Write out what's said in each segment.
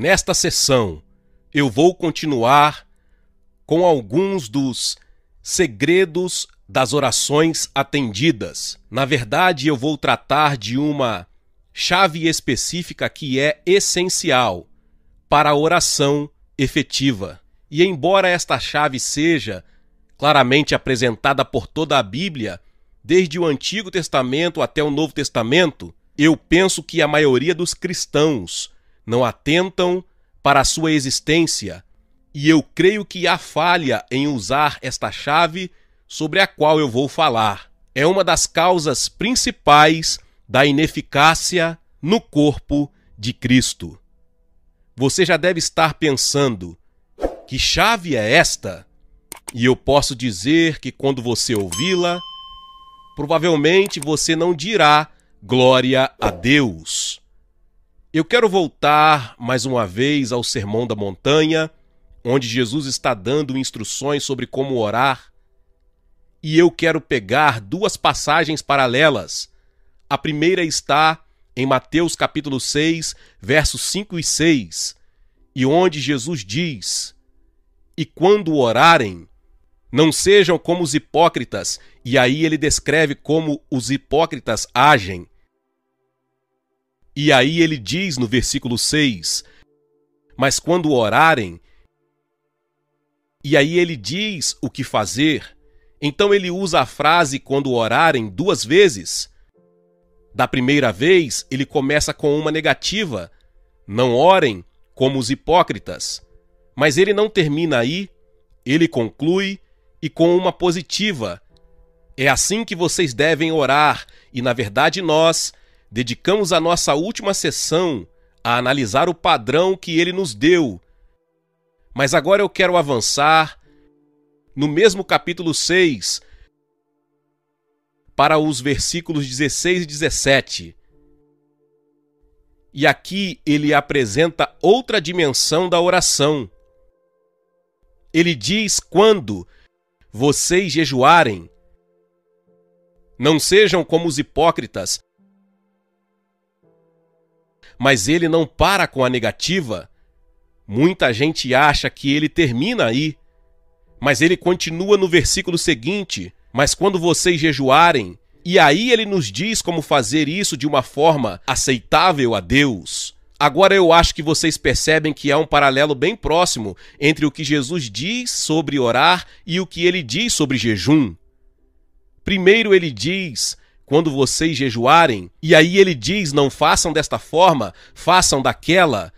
Nesta sessão, eu vou continuar com alguns dos segredos das orações atendidas. Na verdade, eu vou tratar de uma chave específica que é essencial para a oração efetiva. E embora esta chave seja claramente apresentada por toda a Bíblia, desde o Antigo Testamento até o Novo Testamento, eu penso que a maioria dos cristãos não atentam para a sua existência, e eu creio que há falha em usar esta chave sobre a qual eu vou falar. É uma das causas principais da ineficácia no corpo de Cristo. Você já deve estar pensando: que chave é esta? E eu posso dizer que quando você ouvi-la, provavelmente você não dirá glória a Deus. Eu quero voltar mais uma vez ao Sermão da Montanha, onde Jesus está dando instruções sobre como orar, e eu quero pegar duas passagens paralelas. A primeira está em Mateus capítulo 6, versos 5 e 6, e onde Jesus diz: E quando orarem, não sejam como os hipócritas, e aí ele descreve como os hipócritas agem e aí ele diz no versículo 6: Mas quando orarem, e aí ele diz o que fazer, então ele usa a frase quando orarem duas vezes. Da primeira vez, ele começa com uma negativa: Não orem como os hipócritas. Mas ele não termina aí, ele conclui e com uma positiva. É assim que vocês devem orar, e na verdade nós dedicamos a nossa última sessão a analisar o padrão que ele nos deu. Mas agora eu quero avançar no mesmo capítulo 6 para os versículos 16 e 17. E aqui ele apresenta outra dimensão da oração. Ele diz: quando vocês jejuarem, não sejam como os hipócritas mas ele não para com a negativa, muita gente acha que ele termina aí. Mas ele continua no versículo seguinte: Mas quando vocês jejuarem, e aí ele nos diz como fazer isso de uma forma aceitável a Deus. Agora eu acho que vocês percebem que há um paralelo bem próximo entre o que Jesus diz sobre orar e o que ele diz sobre jejum. Primeiro ele diz: quando vocês jejuarem, e aí ele diz: não façam desta forma, façam daquela.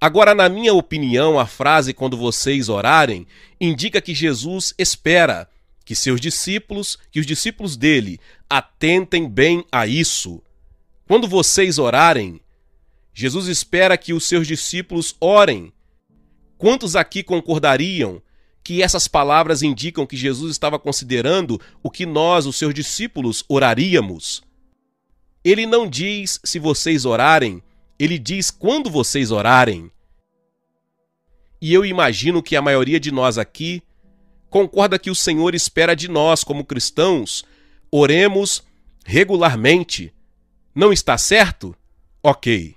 Agora, na minha opinião, a frase quando vocês orarem indica que Jesus espera que seus discípulos, que os discípulos dele, atentem bem a isso. Quando vocês orarem, Jesus espera que os seus discípulos orem. Quantos aqui concordariam que essas palavras indicam que Jesus estava considerando o que nós, os seus discípulos, oraríamos. Ele não diz se vocês orarem, ele diz quando vocês orarem. E eu imagino que a maioria de nós aqui concorda que o Senhor espera de nós, como cristãos, oremos regularmente. Não está certo? Ok.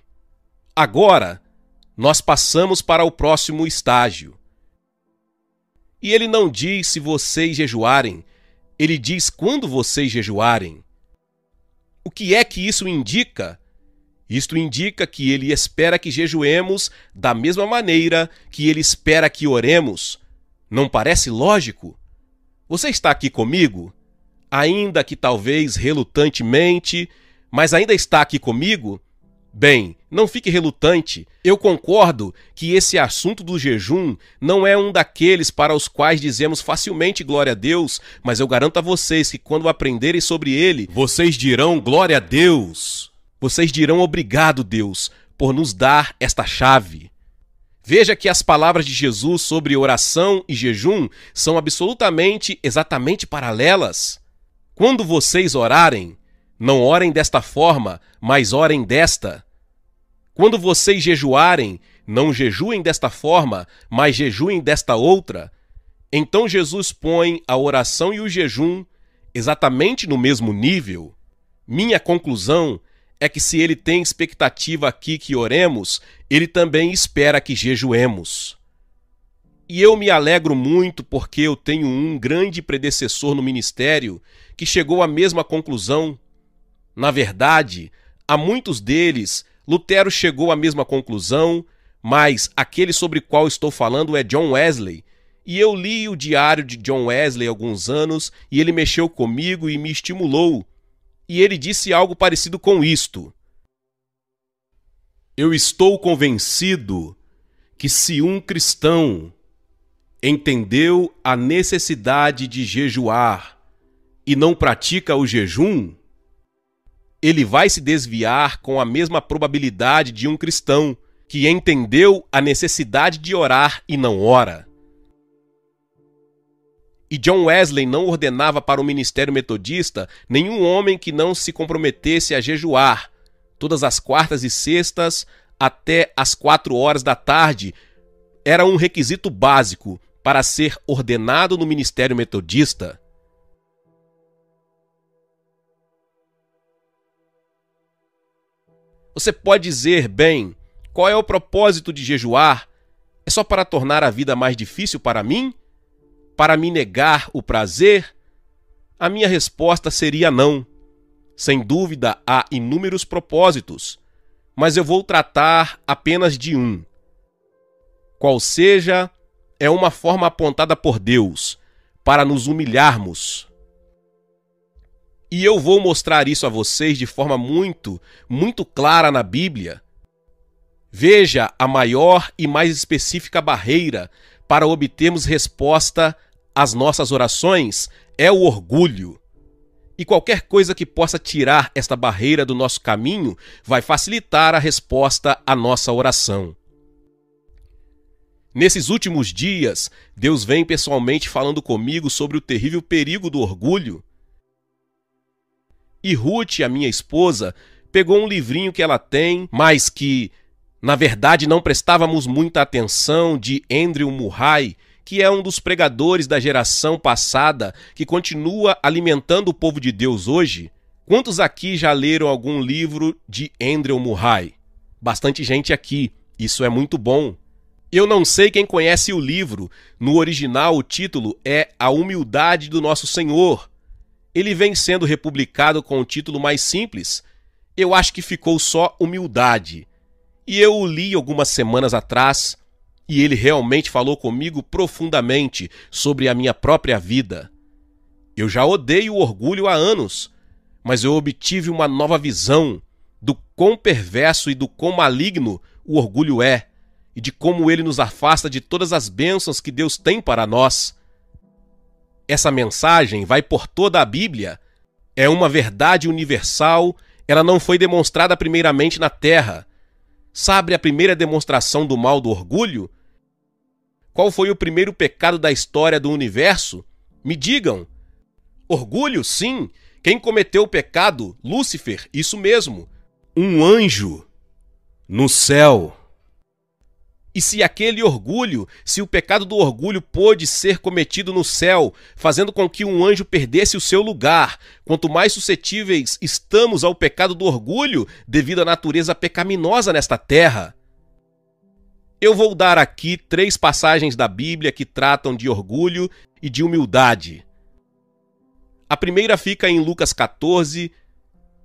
Agora, nós passamos para o próximo estágio. E ele não diz se vocês jejuarem, ele diz quando vocês jejuarem. O que é que isso indica? Isto indica que ele espera que jejuemos da mesma maneira que ele espera que oremos. Não parece lógico? Você está aqui comigo? Ainda que talvez relutantemente, mas ainda está aqui comigo? Bem, não fique relutante. Eu concordo que esse assunto do jejum não é um daqueles para os quais dizemos facilmente glória a Deus, mas eu garanto a vocês que quando aprenderem sobre ele, vocês dirão glória a Deus. Vocês dirão obrigado, Deus, por nos dar esta chave. Veja que as palavras de Jesus sobre oração e jejum são absolutamente exatamente paralelas. Quando vocês orarem, não orem desta forma, mas orem desta. Quando vocês jejuarem, não jejuem desta forma, mas jejuem desta outra. Então Jesus põe a oração e o jejum exatamente no mesmo nível. Minha conclusão é que se ele tem expectativa aqui que oremos, ele também espera que jejuemos. E eu me alegro muito porque eu tenho um grande predecessor no ministério que chegou à mesma conclusão na verdade, a muitos deles, Lutero chegou à mesma conclusão, mas aquele sobre qual estou falando é John Wesley. E eu li o diário de John Wesley há alguns anos e ele mexeu comigo e me estimulou. E ele disse algo parecido com isto: Eu estou convencido que se um cristão entendeu a necessidade de jejuar e não pratica o jejum, ele vai se desviar com a mesma probabilidade de um cristão que entendeu a necessidade de orar e não ora. E John Wesley não ordenava para o ministério metodista nenhum homem que não se comprometesse a jejuar, todas as quartas e sextas até as quatro horas da tarde, era um requisito básico para ser ordenado no ministério metodista. Você pode dizer, bem, qual é o propósito de jejuar? É só para tornar a vida mais difícil para mim? Para me negar o prazer? A minha resposta seria não. Sem dúvida, há inúmeros propósitos, mas eu vou tratar apenas de um. Qual seja, é uma forma apontada por Deus para nos humilharmos e eu vou mostrar isso a vocês de forma muito, muito clara na Bíblia. Veja a maior e mais específica barreira para obtermos resposta às nossas orações é o orgulho. E qualquer coisa que possa tirar esta barreira do nosso caminho vai facilitar a resposta à nossa oração. Nesses últimos dias, Deus vem pessoalmente falando comigo sobre o terrível perigo do orgulho e Ruth, a minha esposa, pegou um livrinho que ela tem, mas que na verdade não prestávamos muita atenção, de Andrew Murray, que é um dos pregadores da geração passada que continua alimentando o povo de Deus hoje. Quantos aqui já leram algum livro de Andrew Murray? Bastante gente aqui, isso é muito bom. Eu não sei quem conhece o livro, no original o título é A Humildade do Nosso Senhor, ele vem sendo republicado com o um título mais simples. Eu acho que ficou só humildade. E eu o li algumas semanas atrás e ele realmente falou comigo profundamente sobre a minha própria vida. Eu já odeio o orgulho há anos, mas eu obtive uma nova visão do quão perverso e do quão maligno o orgulho é, e de como ele nos afasta de todas as bênçãos que Deus tem para nós. Essa mensagem vai por toda a Bíblia. É uma verdade universal, ela não foi demonstrada primeiramente na terra. Sabe a primeira demonstração do mal do orgulho? Qual foi o primeiro pecado da história do universo? Me digam. Orgulho, sim. Quem cometeu o pecado? Lúcifer, isso mesmo. Um anjo no céu. E se aquele orgulho, se o pecado do orgulho pôde ser cometido no céu, fazendo com que um anjo perdesse o seu lugar, quanto mais suscetíveis estamos ao pecado do orgulho devido à natureza pecaminosa nesta terra. Eu vou dar aqui três passagens da Bíblia que tratam de orgulho e de humildade. A primeira fica em Lucas 14,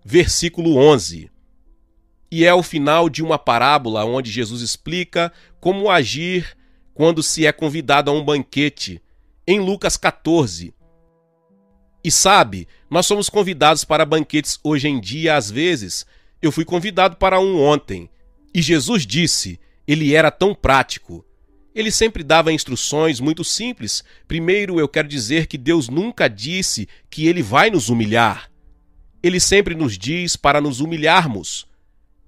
versículo 11 e é o final de uma parábola onde Jesus explica como agir quando se é convidado a um banquete, em Lucas 14. E sabe, nós somos convidados para banquetes hoje em dia, às vezes. Eu fui convidado para um ontem. E Jesus disse: ele era tão prático. Ele sempre dava instruções muito simples. Primeiro, eu quero dizer que Deus nunca disse que ele vai nos humilhar. Ele sempre nos diz para nos humilharmos.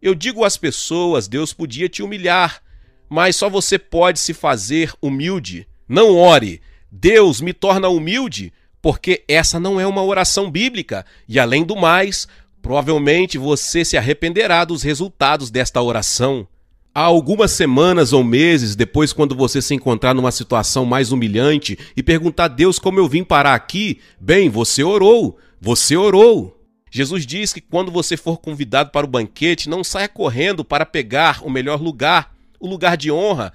Eu digo às pessoas: Deus podia te humilhar, mas só você pode se fazer humilde. Não ore, Deus me torna humilde, porque essa não é uma oração bíblica. E além do mais, provavelmente você se arrependerá dos resultados desta oração. Há algumas semanas ou meses depois, quando você se encontrar numa situação mais humilhante e perguntar a Deus como eu vim parar aqui, bem, você orou, você orou. Jesus diz que quando você for convidado para o banquete, não saia correndo para pegar o melhor lugar, o lugar de honra,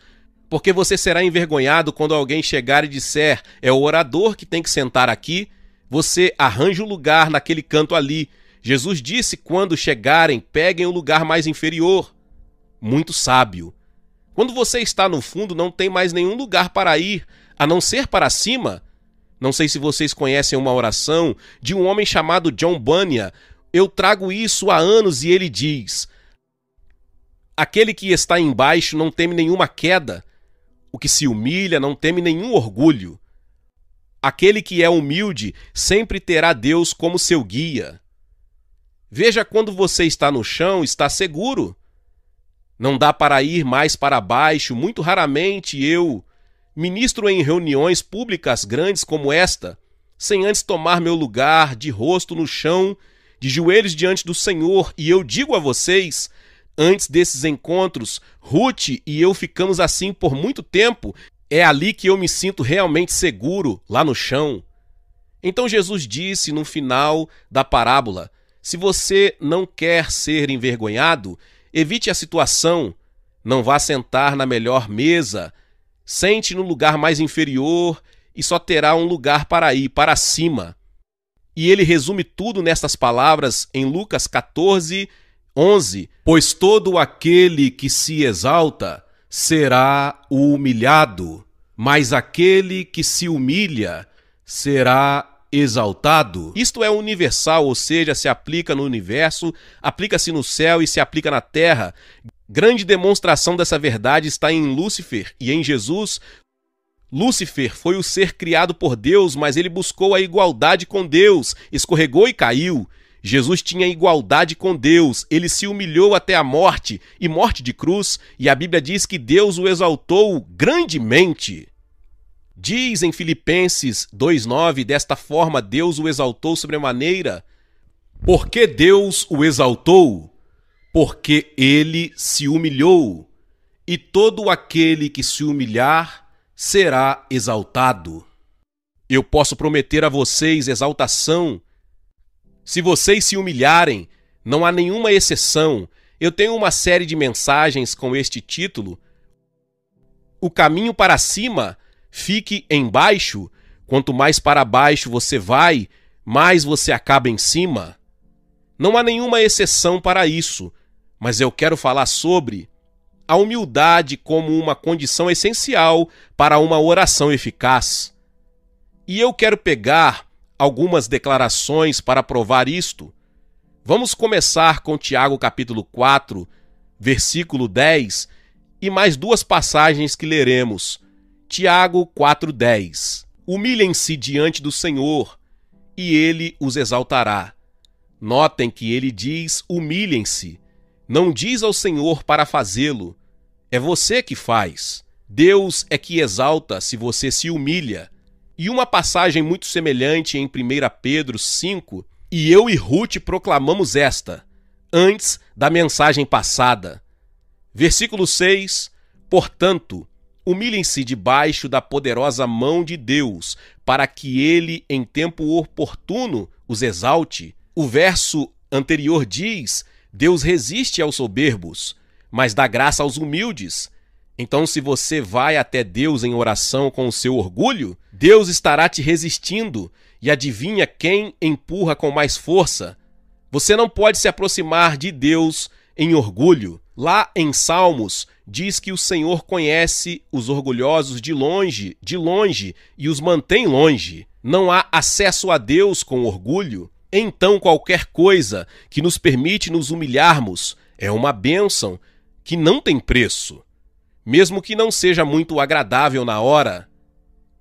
porque você será envergonhado quando alguém chegar e disser: é o orador que tem que sentar aqui. Você arranja o um lugar naquele canto ali. Jesus disse: quando chegarem, peguem o lugar mais inferior. Muito sábio. Quando você está no fundo, não tem mais nenhum lugar para ir, a não ser para cima. Não sei se vocês conhecem uma oração de um homem chamado John Bunyan. Eu trago isso há anos e ele diz: Aquele que está embaixo não teme nenhuma queda, o que se humilha não teme nenhum orgulho. Aquele que é humilde sempre terá Deus como seu guia. Veja quando você está no chão, está seguro. Não dá para ir mais para baixo, muito raramente eu ministro em reuniões públicas grandes como esta, sem antes tomar meu lugar de rosto no chão, de joelhos diante do Senhor, e eu digo a vocês: Antes desses encontros, Ruth e eu ficamos assim por muito tempo. É ali que eu me sinto realmente seguro, lá no chão. Então Jesus disse no final da parábola: se você não quer ser envergonhado, evite a situação. Não vá sentar na melhor mesa. Sente no lugar mais inferior e só terá um lugar para ir para cima. E ele resume tudo nestas palavras em Lucas 14, 11: Pois todo aquele que se exalta será humilhado, mas aquele que se humilha será exaltado. Isto é universal, ou seja, se aplica no universo, aplica-se no céu e se aplica na terra. Grande demonstração dessa verdade está em Lúcifer e em Jesus. Lúcifer foi o ser criado por Deus, mas ele buscou a igualdade com Deus, escorregou e caiu. Jesus tinha igualdade com Deus, ele se humilhou até a morte e morte de cruz, e a Bíblia diz que Deus o exaltou grandemente. Diz em Filipenses 2:9 desta forma Deus o exaltou sobremaneira. Porque Deus o exaltou, porque ele se humilhou, e todo aquele que se humilhar será exaltado. Eu posso prometer a vocês exaltação se vocês se humilharem, não há nenhuma exceção. Eu tenho uma série de mensagens com este título. O caminho para cima fique embaixo. Quanto mais para baixo você vai, mais você acaba em cima. Não há nenhuma exceção para isso, mas eu quero falar sobre a humildade como uma condição essencial para uma oração eficaz. E eu quero pegar algumas declarações para provar isto. Vamos começar com Tiago capítulo 4, versículo 10 e mais duas passagens que leremos. Tiago 4:10. Humilhem-se diante do Senhor, e ele os exaltará. Notem que ele diz: humilhem-se. Não diz ao Senhor para fazê-lo. É você que faz. Deus é que exalta se você se humilha. E uma passagem muito semelhante em 1 Pedro 5, e eu e Ruth proclamamos esta, antes da mensagem passada. Versículo 6: Portanto, humilhem-se debaixo da poderosa mão de Deus, para que ele, em tempo oportuno, os exalte. O verso anterior diz: Deus resiste aos soberbos, mas dá graça aos humildes. Então, se você vai até Deus em oração com o seu orgulho, Deus estará te resistindo e adivinha quem empurra com mais força? Você não pode se aproximar de Deus em orgulho. Lá em Salmos diz que o Senhor conhece os orgulhosos de longe, de longe e os mantém longe. Não há acesso a Deus com orgulho. Então qualquer coisa que nos permite nos humilharmos é uma bênção que não tem preço. Mesmo que não seja muito agradável na hora,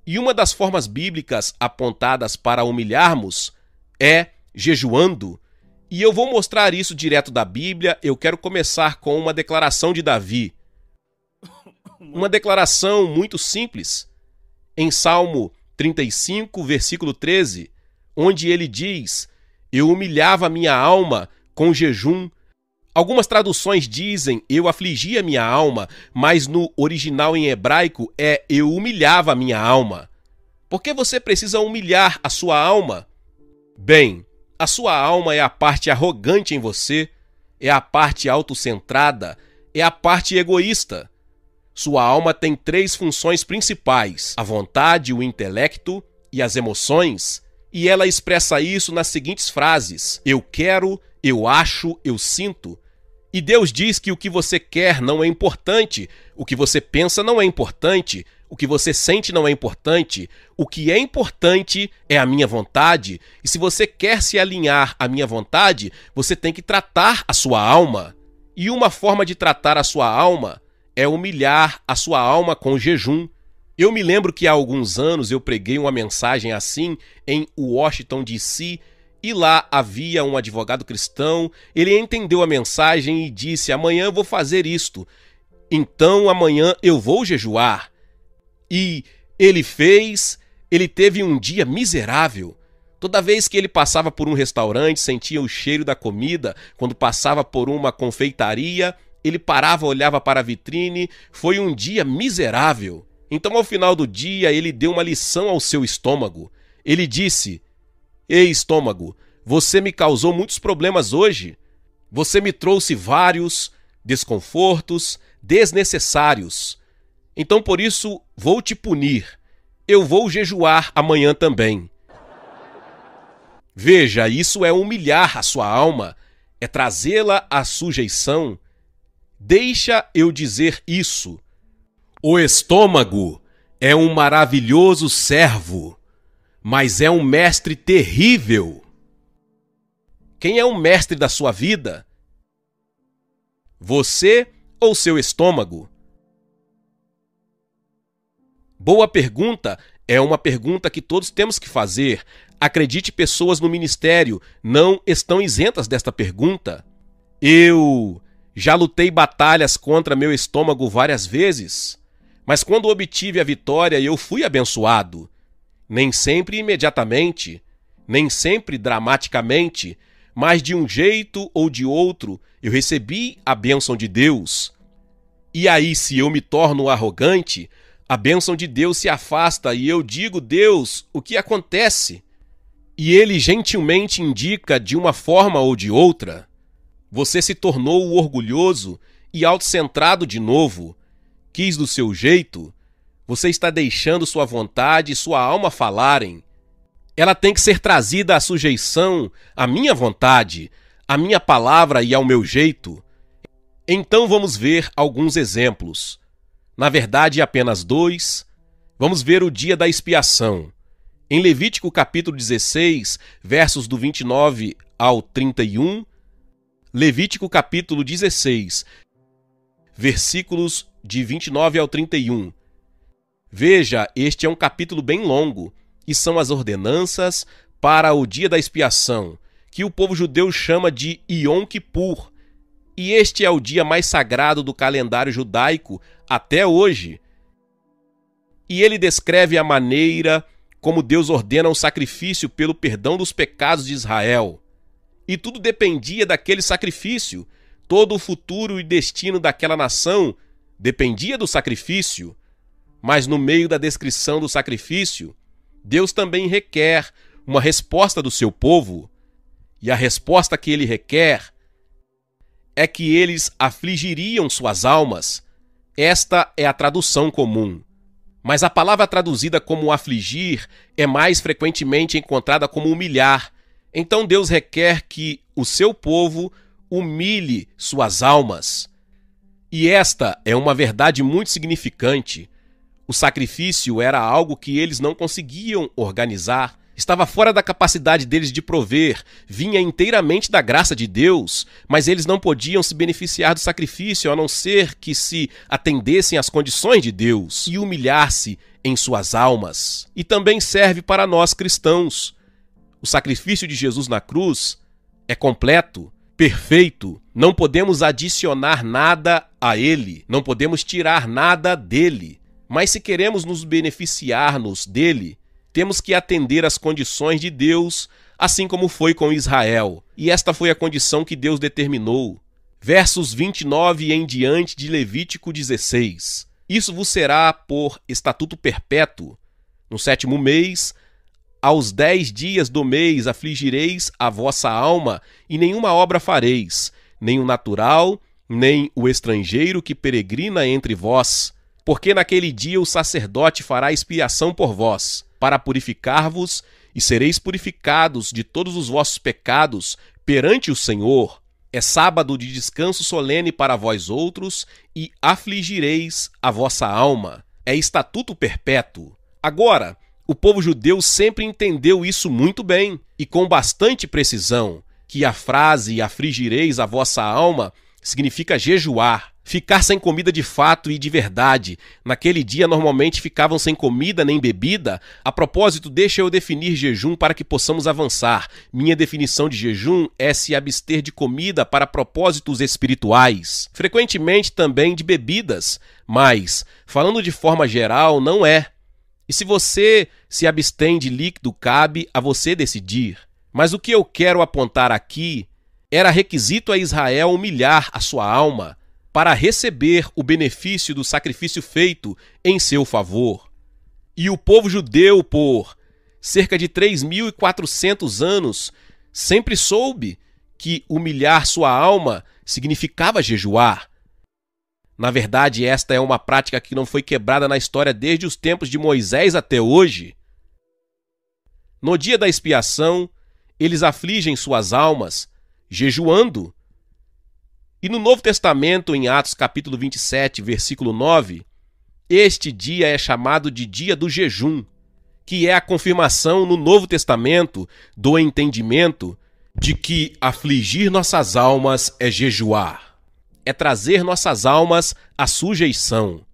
e uma das formas bíblicas apontadas para humilharmos é jejuando. E eu vou mostrar isso direto da Bíblia. Eu quero começar com uma declaração de Davi. Uma declaração muito simples. Em Salmo 35, versículo 13, onde ele diz: Eu humilhava minha alma com jejum Algumas traduções dizem eu afligia minha alma, mas no original em hebraico é eu humilhava minha alma. Por que você precisa humilhar a sua alma? Bem, a sua alma é a parte arrogante em você, é a parte autocentrada, é a parte egoísta. Sua alma tem três funções principais: a vontade, o intelecto e as emoções, e ela expressa isso nas seguintes frases: eu quero, eu acho, eu sinto. E Deus diz que o que você quer não é importante, o que você pensa não é importante, o que você sente não é importante, o que é importante é a minha vontade, e se você quer se alinhar à minha vontade, você tem que tratar a sua alma. E uma forma de tratar a sua alma é humilhar a sua alma com jejum. Eu me lembro que há alguns anos eu preguei uma mensagem assim em Washington DC e lá havia um advogado cristão. Ele entendeu a mensagem e disse: Amanhã vou fazer isto. Então amanhã eu vou jejuar. E ele fez. Ele teve um dia miserável. Toda vez que ele passava por um restaurante, sentia o cheiro da comida. Quando passava por uma confeitaria, ele parava, olhava para a vitrine. Foi um dia miserável. Então, ao final do dia, ele deu uma lição ao seu estômago. Ele disse: Ei, estômago, você me causou muitos problemas hoje. Você me trouxe vários desconfortos desnecessários. Então por isso vou te punir. Eu vou jejuar amanhã também. Veja, isso é humilhar a sua alma, é trazê-la à sujeição. Deixa eu dizer isso. O estômago é um maravilhoso servo mas é um mestre terrível. Quem é o mestre da sua vida? Você ou seu estômago? Boa pergunta é uma pergunta que todos temos que fazer. Acredite, pessoas no ministério não estão isentas desta pergunta. Eu já lutei batalhas contra meu estômago várias vezes, mas quando obtive a vitória, eu fui abençoado nem sempre imediatamente, nem sempre dramaticamente, mas de um jeito ou de outro eu recebi a bênção de Deus. E aí, se eu me torno arrogante, a bênção de Deus se afasta e eu digo, Deus, o que acontece? E ele gentilmente indica de uma forma ou de outra. Você se tornou orgulhoso e autocentrado de novo. Quis do seu jeito, você está deixando sua vontade e sua alma falarem. Ela tem que ser trazida à sujeição, à minha vontade, à minha palavra e ao meu jeito. Então vamos ver alguns exemplos. Na verdade, apenas dois. Vamos ver o dia da expiação. Em Levítico capítulo 16, versos do 29 ao 31, Levítico capítulo 16, versículos de 29 ao 31. Veja, este é um capítulo bem longo, e são as ordenanças para o dia da expiação, que o povo judeu chama de Yom Kippur. E este é o dia mais sagrado do calendário judaico até hoje. E ele descreve a maneira como Deus ordena o sacrifício pelo perdão dos pecados de Israel. E tudo dependia daquele sacrifício. Todo o futuro e destino daquela nação dependia do sacrifício. Mas no meio da descrição do sacrifício, Deus também requer uma resposta do seu povo, e a resposta que ele requer é que eles afligiriam suas almas. Esta é a tradução comum. Mas a palavra traduzida como afligir é mais frequentemente encontrada como humilhar. Então Deus requer que o seu povo humilhe suas almas. E esta é uma verdade muito significante. O sacrifício era algo que eles não conseguiam organizar, estava fora da capacidade deles de prover, vinha inteiramente da graça de Deus, mas eles não podiam se beneficiar do sacrifício a não ser que se atendessem às condições de Deus e humilhasse em suas almas. E também serve para nós cristãos. O sacrifício de Jesus na cruz é completo, perfeito. Não podemos adicionar nada a ele, não podemos tirar nada dele. Mas se queremos nos beneficiarmos dele, temos que atender às condições de Deus, assim como foi com Israel. E esta foi a condição que Deus determinou. Versos 29 em diante de Levítico 16. Isso vos será por estatuto perpétuo. No sétimo mês, aos dez dias do mês afligireis a vossa alma, e nenhuma obra fareis, nem o natural, nem o estrangeiro que peregrina entre vós, porque naquele dia o sacerdote fará expiação por vós, para purificar-vos, e sereis purificados de todos os vossos pecados perante o Senhor. É sábado de descanso solene para vós outros, e afligireis a vossa alma. É estatuto perpétuo. Agora, o povo judeu sempre entendeu isso muito bem e com bastante precisão, que a frase afligireis a vossa alma significa jejuar. Ficar sem comida de fato e de verdade. Naquele dia normalmente ficavam sem comida nem bebida. A propósito, deixa eu definir jejum para que possamos avançar. Minha definição de jejum é se abster de comida para propósitos espirituais, frequentemente também de bebidas, mas, falando de forma geral, não é. E se você se abstém de líquido, cabe a você decidir. Mas o que eu quero apontar aqui era requisito a Israel humilhar a sua alma para receber o benefício do sacrifício feito em seu favor. E o povo judeu, por cerca de 3.400 anos, sempre soube que humilhar sua alma significava jejuar. Na verdade, esta é uma prática que não foi quebrada na história desde os tempos de Moisés até hoje. No dia da expiação, eles afligem suas almas, jejuando e no Novo Testamento, em Atos capítulo 27, versículo 9, este dia é chamado de dia do jejum, que é a confirmação no Novo Testamento do entendimento de que afligir nossas almas é jejuar, é trazer nossas almas à sujeição,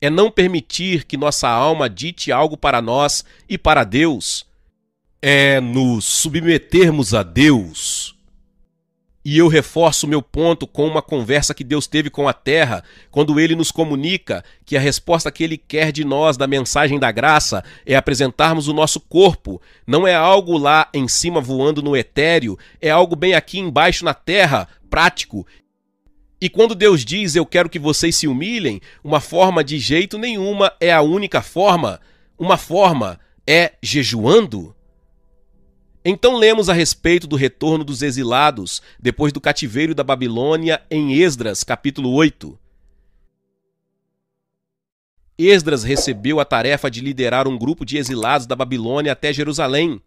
é não permitir que nossa alma dite algo para nós e para Deus, é nos submetermos a Deus e eu reforço meu ponto com uma conversa que Deus teve com a terra, quando ele nos comunica que a resposta que ele quer de nós da mensagem da graça é apresentarmos o nosso corpo. Não é algo lá em cima voando no etéreo, é algo bem aqui embaixo na terra, prático. E quando Deus diz eu quero que vocês se humilhem, uma forma de jeito nenhuma é a única forma. Uma forma é jejuando. Então lemos a respeito do retorno dos exilados depois do cativeiro da Babilônia em Esdras, capítulo 8. Esdras recebeu a tarefa de liderar um grupo de exilados da Babilônia até Jerusalém.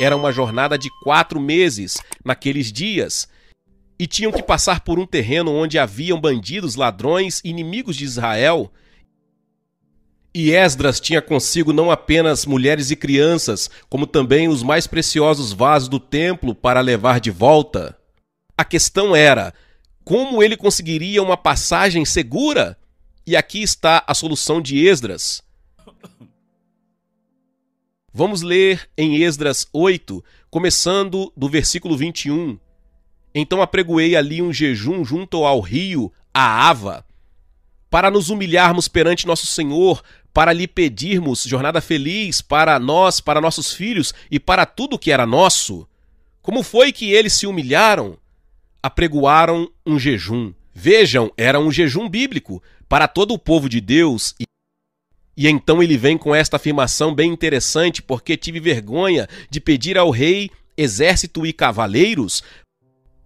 Era uma jornada de quatro meses naqueles dias, e tinham que passar por um terreno onde haviam bandidos, ladrões, inimigos de Israel e Esdras tinha consigo não apenas mulheres e crianças, como também os mais preciosos vasos do templo para levar de volta. A questão era: como ele conseguiria uma passagem segura? E aqui está a solução de Esdras. Vamos ler em Esdras 8, começando do versículo 21. Então apregoei ali um jejum junto ao rio, a Ava, para nos humilharmos perante nosso Senhor, para lhe pedirmos jornada feliz para nós, para nossos filhos e para tudo que era nosso? Como foi que eles se humilharam? Apregoaram um jejum. Vejam, era um jejum bíblico para todo o povo de Deus. E... E então ele vem com esta afirmação bem interessante, porque tive vergonha de pedir ao rei exército e cavaleiros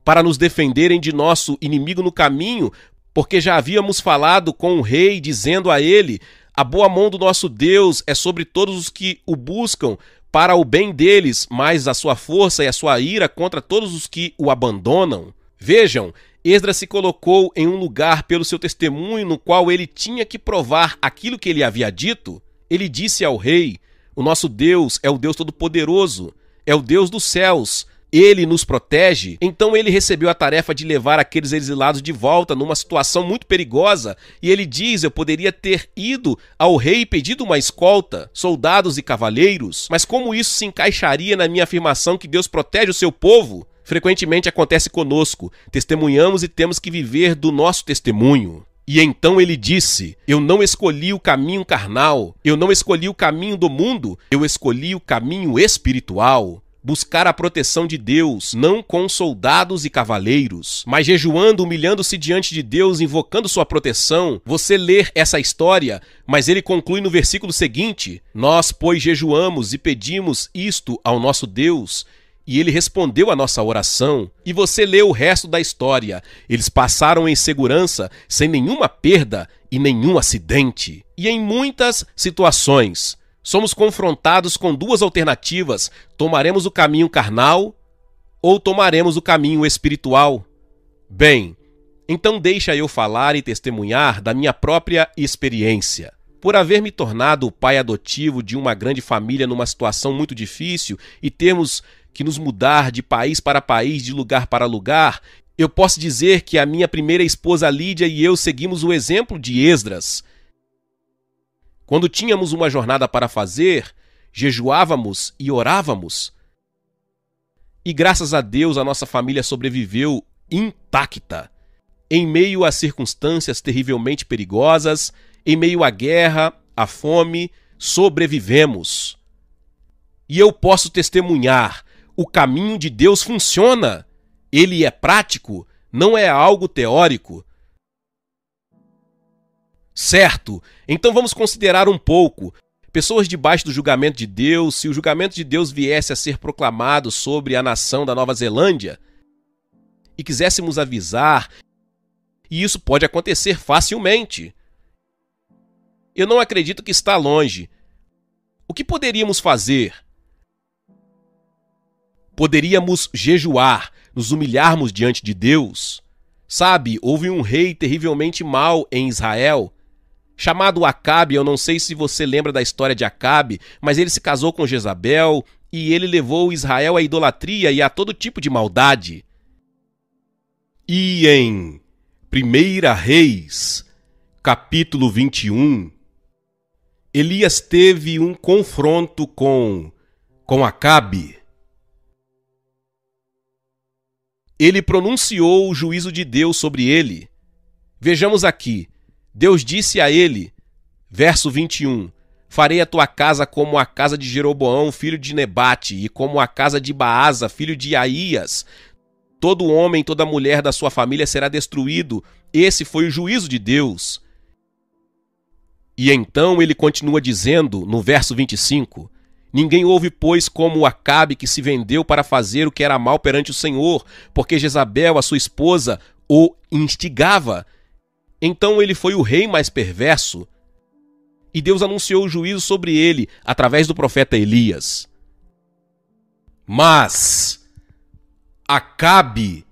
para nos defenderem de nosso inimigo no caminho, porque já havíamos falado com o rei, dizendo a ele: a boa mão do nosso Deus é sobre todos os que o buscam para o bem deles, mas a sua força e a sua ira contra todos os que o abandonam. Vejam, Esdras se colocou em um lugar pelo seu testemunho no qual ele tinha que provar aquilo que ele havia dito. Ele disse ao rei: O nosso Deus é o Deus Todo-Poderoso, é o Deus dos céus ele nos protege, então ele recebeu a tarefa de levar aqueles exilados de volta numa situação muito perigosa, e ele diz: Eu poderia ter ido ao rei e pedido uma escolta, soldados e cavaleiros, mas como isso se encaixaria na minha afirmação que Deus protege o seu povo? Frequentemente acontece conosco, testemunhamos e temos que viver do nosso testemunho. E então ele disse: Eu não escolhi o caminho carnal, eu não escolhi o caminho do mundo, eu escolhi o caminho espiritual buscar a proteção de Deus, não com soldados e cavaleiros, mas jejuando, humilhando-se diante de Deus, invocando sua proteção. Você ler essa história, mas ele conclui no versículo seguinte: Nós, pois, jejuamos e pedimos isto ao nosso Deus. E ele respondeu à nossa oração. E você lê o resto da história. Eles passaram em segurança, sem nenhuma perda e nenhum acidente. E em muitas situações, somos confrontados com duas alternativas: tomaremos o caminho carnal ou tomaremos o caminho espiritual. Bem, então deixa eu falar e testemunhar da minha própria experiência. Por haver me tornado o pai adotivo de uma grande família numa situação muito difícil e termos que nos mudar de país para país, de lugar para lugar, eu posso dizer que a minha primeira esposa Lídia e eu seguimos o exemplo de Esdras, quando tínhamos uma jornada para fazer, jejuávamos e orávamos. E graças a Deus a nossa família sobreviveu intacta. Em meio a circunstâncias terrivelmente perigosas, em meio à guerra, à fome, sobrevivemos. E eu posso testemunhar: o caminho de Deus funciona. Ele é prático, não é algo teórico, Certo, então vamos considerar um pouco. Pessoas debaixo do julgamento de Deus, se o julgamento de Deus viesse a ser proclamado sobre a nação da Nova Zelândia e quiséssemos avisar, e isso pode acontecer facilmente. Eu não acredito que está longe. O que poderíamos fazer? Poderíamos jejuar, nos humilharmos diante de Deus. Sabe, houve um rei terrivelmente mau em Israel chamado Acabe, eu não sei se você lembra da história de Acabe, mas ele se casou com Jezabel e ele levou Israel à idolatria e a todo tipo de maldade. E em 1 Reis, capítulo 21, Elias teve um confronto com com Acabe. Ele pronunciou o juízo de Deus sobre ele. Vejamos aqui, Deus disse a ele, verso 21, Farei a tua casa como a casa de Jeroboão, filho de Nebate, e como a casa de Baasa, filho de Aías. Todo homem, toda mulher da sua família será destruído. Esse foi o juízo de Deus. E então ele continua dizendo, no verso 25: Ninguém houve, pois, como o Acabe que se vendeu para fazer o que era mal perante o Senhor, porque Jezabel, a sua esposa, o instigava. Então ele foi o rei mais perverso, e Deus anunciou o juízo sobre ele através do profeta Elias. Mas Acabe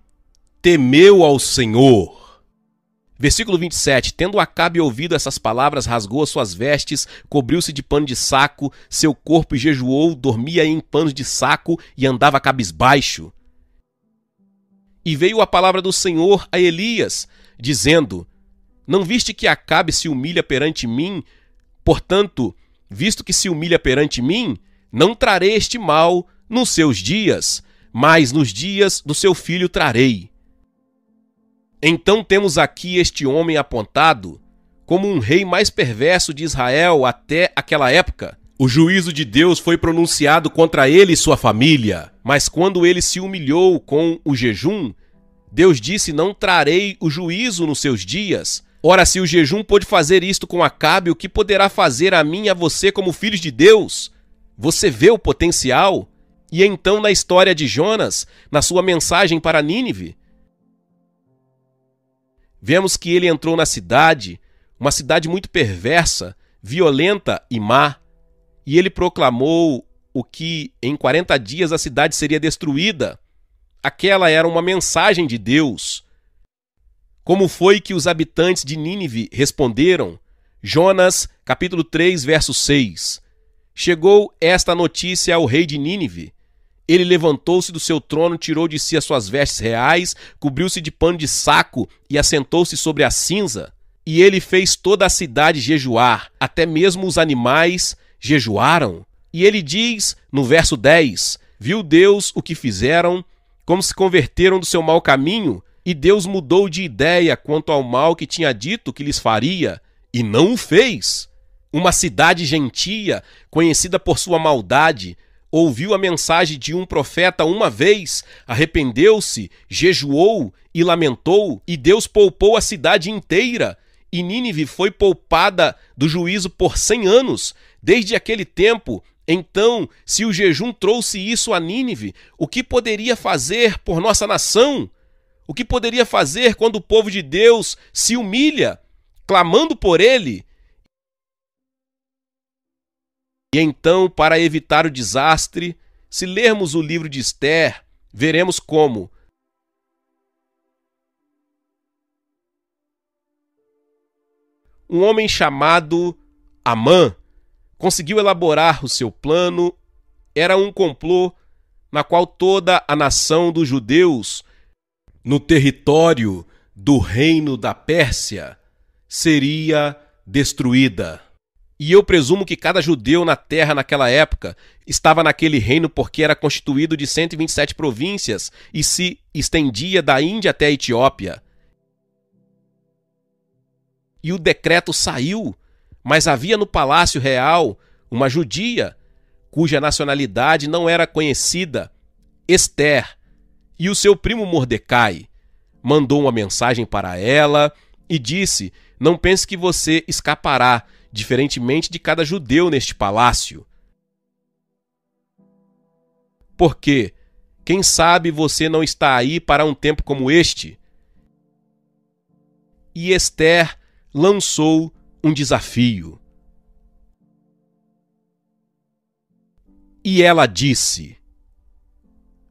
temeu ao Senhor. Versículo 27. Tendo Acabe ouvido essas palavras, rasgou as suas vestes, cobriu-se de pano de saco, seu corpo e jejuou, dormia em panos de saco e andava cabisbaixo. E veio a palavra do Senhor a Elias, dizendo: não viste que Acabe se humilha perante mim? Portanto, visto que se humilha perante mim, não trarei este mal nos seus dias, mas nos dias do seu filho trarei. Então temos aqui este homem apontado como um rei mais perverso de Israel até aquela época. O juízo de Deus foi pronunciado contra ele e sua família, mas quando ele se humilhou com o jejum, Deus disse: Não trarei o juízo nos seus dias, Ora, se o jejum pôde fazer isto com Acabe, o que poderá fazer a mim e a você como filhos de Deus? Você vê o potencial? E então na história de Jonas, na sua mensagem para Nínive? Vemos que ele entrou na cidade, uma cidade muito perversa, violenta e má, e ele proclamou o que em 40 dias a cidade seria destruída. Aquela era uma mensagem de Deus. Como foi que os habitantes de Nínive responderam? Jonas, capítulo 3, verso 6. Chegou esta notícia ao rei de Nínive. Ele levantou-se do seu trono, tirou de si as suas vestes reais, cobriu-se de pano de saco e assentou-se sobre a cinza. E ele fez toda a cidade jejuar, até mesmo os animais jejuaram. E ele diz, no verso 10: Viu Deus o que fizeram, como se converteram do seu mau caminho e Deus mudou de ideia quanto ao mal que tinha dito que lhes faria, e não o fez. Uma cidade gentia, conhecida por sua maldade, ouviu a mensagem de um profeta uma vez, arrependeu-se, jejuou e lamentou, e Deus poupou a cidade inteira. E Nínive foi poupada do juízo por cem anos. Desde aquele tempo, então, se o jejum trouxe isso a Nínive, o que poderia fazer por nossa nação? O que poderia fazer quando o povo de Deus se humilha, clamando por ele? E então, para evitar o desastre, se lermos o livro de Esther, veremos como, um homem chamado Amã conseguiu elaborar o seu plano. Era um complô na qual toda a nação dos judeus no território do reino da Pérsia seria destruída. E eu presumo que cada judeu na terra naquela época estava naquele reino porque era constituído de 127 províncias e se estendia da Índia até a Etiópia. E o decreto saiu, mas havia no palácio real uma judia cuja nacionalidade não era conhecida, Esther, e o seu primo Mordecai mandou uma mensagem para ela e disse: Não pense que você escapará, diferentemente de cada judeu neste palácio. Porque, quem sabe você não está aí para um tempo como este? E Esther lançou um desafio. E ela disse: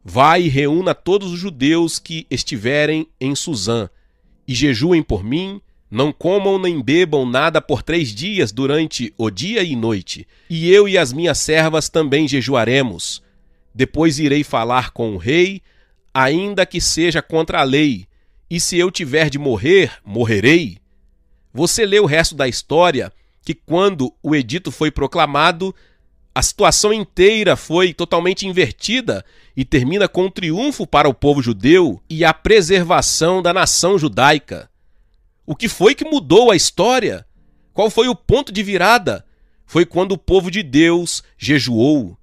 Vai e reúna todos os judeus que estiverem em Suzã, e jejuem por mim, não comam nem bebam nada por três dias durante o dia e noite, e eu e as minhas servas também jejuaremos. Depois irei falar com o rei, ainda que seja contra a lei, e se eu tiver de morrer, morrerei. Você lê o resto da história, que quando o edito foi proclamado, a situação inteira foi totalmente invertida e termina com um triunfo para o povo judeu e a preservação da nação judaica. O que foi que mudou a história? Qual foi o ponto de virada? Foi quando o povo de Deus jejuou.